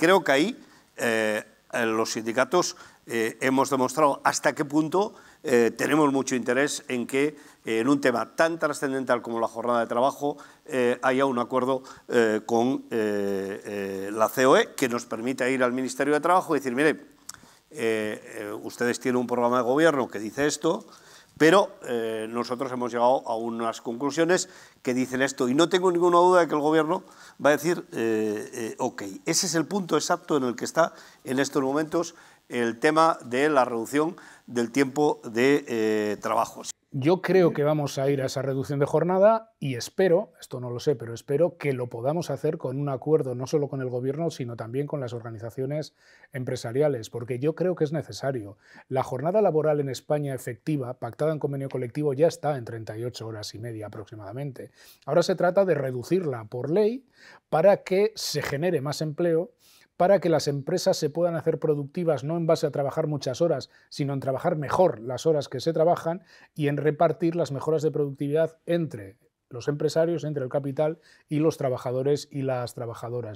Creo que ahí eh, los sindicatos eh, hemos demostrado hasta qué punto eh, tenemos mucho interés en que en un tema tan trascendental como la jornada de trabajo haya un acuerdo con la COE que nos permita ir al Ministerio de Trabajo y decir, mire, ustedes tienen un programa de gobierno que dice esto, pero eh, nosotros hemos llegado a unas conclusiones que dicen esto y no tengo ninguna duda de que el Gobierno va a decir, eh, eh, ok, ese es el punto exacto en el que está en estos momentos el tema de la reducción del tiempo de trabajo. Yo creo que vamos a ir a esa reducción de jornada y espero, esto no lo sé, pero espero que lo podamos hacer con un acuerdo no solo con el gobierno, sino también con las organizaciones empresariales, porque yo creo que es necesario. La jornada laboral en España efectiva, pactada en convenio colectivo, ya está en 38 horas y media aproximadamente. Ahora se trata de reducirla por ley para que se genere más empleo para que las empresas se puedan hacer productivas no en base a trabajar muchas horas, sino en trabajar mejor las horas que se trabajan y en repartir las mejoras de productividad entre los empresarios, entre el capital y los trabajadores y las trabajadoras.